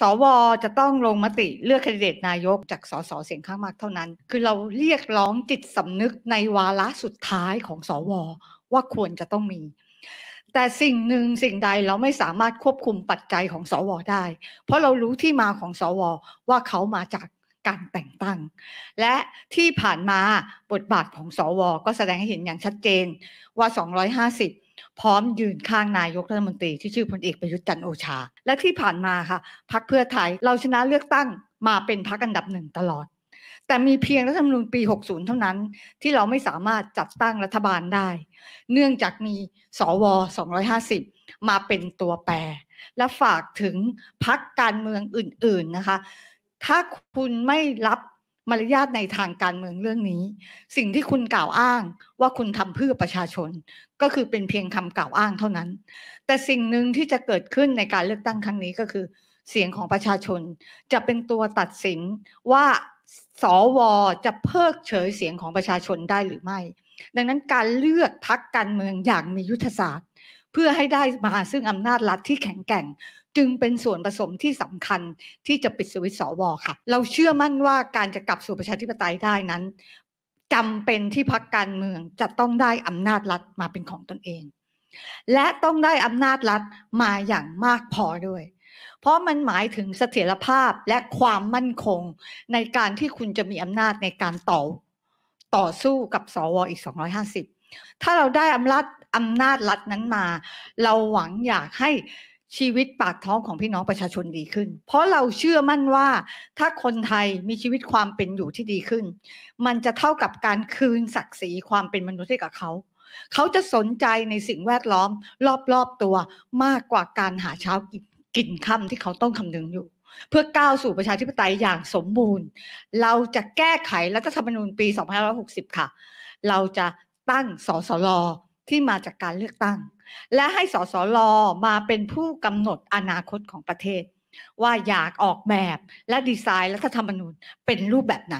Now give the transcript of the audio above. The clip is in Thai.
สวจะต้องลงมติเลือกแคนดิเดตนายกจากสสเสียงข้างมาก เท่านั้น คือเราเรียกร้องจิตสำนึกในวาระสุดท้ายของสว ว่าควรจะต้องมี แต่สิ่งหนึ่งสิ่งใดเราไม่สามารถควบคุมปัจจัยของสวได้ เพราะเรารู้ที่มาของสว ว่าเขามาจากการแต่งตั้ง และที่ผ่านมาบทบาทของสวก็แสดงให้เห็นอย่างชัดเจนว่า 250พร้อมยืนข้างนายกรัฐมนตรีที่ชื่อพลเอกประยุทธ์จันโอชา และที่ผ่านมาค่ะพักเพื่อไทยเราชนะเลือกตั้งมาเป็นพักอันดับหนึ่งตลอด แต่มีเพียงรัฐธรรมนูญปี 60 เท่านั้น ที่เราไม่สามารถจัดตั้งรัฐบาลได้เนื่องจากมีสว250มาเป็นตัวแปร และฝากถึงพักการเมืองอื่นๆนะคะถ้าคุณไม่รับมารยาทในทางการเมืองเรื่องนี้ สิ่งที่คุณกล่าวอ้าง ว่าคุณทำเพื่อประชาชน ก็คือเป็นเพียงคำกล่าวอ้างเท่านั้น แต่สิ่งหนึ่งที่จะเกิดขึ้นในการเลือกตั้งครั้งนี้ก็คือ เสียงของประชาชน จะเป็นตัวตัดสินว่าสวจะเพิกเฉยเสียงของประชาชนได้หรือไม่ดังนั้นการเลือกพักการเมืองอย่างมียุทธศาสตร์ เพื่อให้ได้มาซึ่งอำนาจรัฐที่แข็งแกร่ง จึงเป็นส่วนผสมที่สำคัญที่จะปิดสวิตสวค่ะ เราเชื่อมั่นว่าการจะกลับสู่ประชาธิปไตยได้นั้นจำเป็นที่พักการเมืองจะต้องได้อำนาจรัฐมาเป็นของตนเอง และต้องได้อำนาจรัฐมาอย่างมากพอด้วย เพราะมันหมายถึงเสถียรภาพและความมั่นคงในการที่คุณจะมีอำนาจในการต่อต่อสู้กับสวอีก250ถ้าเราได้อำนาจอำนาจรัฐนั้นมา เราหวังอยากให้ชีวิตปากท้องของพี่น้องประชาชนดีขึ้น เพราะเราเชื่อมั่นว่า ถ้าคนไทยมีชีวิตความเป็นอยู่ที่ดีขึ้น มันจะเท่ากับการคืนศักดิ์ศรีความเป็นมนุษย์ให้กับเขา เขาจะสนใจในสิ่งแวดล้อม รอบๆตัวมากกว่าการหาเช้ากินค่ำที่เขาต้องคำนึงอยู่เพื่อก้าวสู่ประชาธิปไตยอย่างสมบูรณ์เราจะแก้ไขรัฐธรรมนูญปี 2560 ค่ะ เราจะตั้งสสลที่มาจากการเลือกตั้ง และให้สสลมาเป็นผู้กำหนดอนาคตของประเทศ ว่าอยากออกแบบและดีไซน์รัฐธรรมนูญเป็นรูปแบบไหน